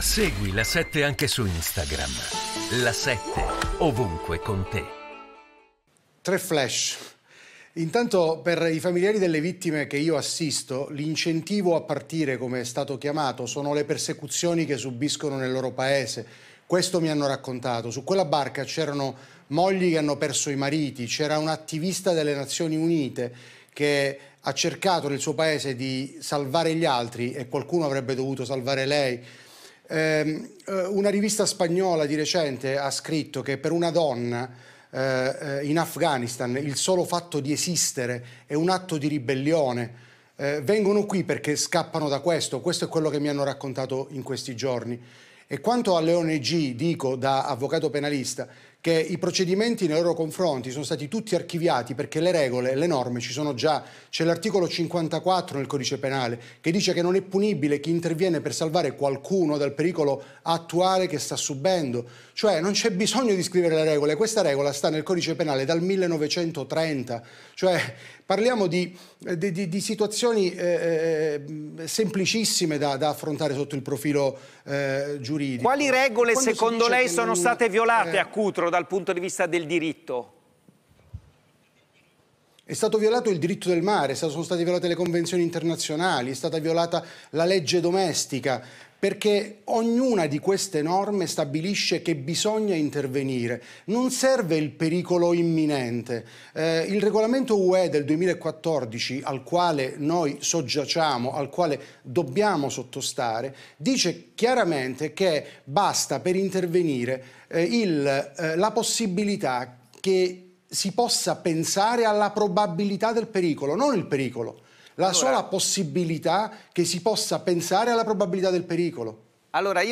Segui la 7 anche su Instagram. La 7 ovunque con te. Tre flash. Intanto per i familiari delle vittime che io assisto, l'incentivo a partire, come è stato chiamato, sono le persecuzioni che subiscono nel loro paese. Questo mi hanno raccontato. Su quella barca c'erano mogli che hanno perso i mariti, c'era un attivista delle Nazioni Unite che ha cercato nel suo paese di salvare gli altri e qualcuno avrebbe dovuto salvare lei. Ehm, eh, una rivista spagnola di recente ha scritto che per una donna eh, eh, in Afghanistan il solo fatto di esistere è un atto di ribellione. Eh, vengono qui perché scappano da questo, questo è quello che mi hanno raccontato in questi giorni. E quanto alle ONG, dico da avvocato penalista, che i procedimenti nei loro confronti sono stati tutti archiviati perché le regole, le norme ci sono già. C'è l'articolo 54 nel codice penale che dice che non è punibile chi interviene per salvare qualcuno dal pericolo attuale che sta subendo. Cioè non c'è bisogno di scrivere le regole, questa regola sta nel codice penale dal 1930. Cioè parliamo di, di, di, di situazioni eh, eh, semplicissime da, da, affrontare sotto il profilo eh, giuridico. Quali regole Quando secondo lei sono non... state violate eh... a Cutro? dal punto di vista del diritto, è stato violato il diritto del mare, sono state violate le convenzioni internazionali, è stata violata la legge domestica, perché ognuna di queste norme stabilisce che bisogna intervenire. Non serve il pericolo imminente. Eh, il regolamento UE del 2014, al quale noi soggiacciamo, al quale dobbiamo sottostare, dice chiaramente che basta per intervenire eh, il, eh, la possibilità che si possa pensare alla probabilità del pericolo, non il pericolo, la allora, sola possibilità che si possa pensare alla probabilità del pericolo. Allora io...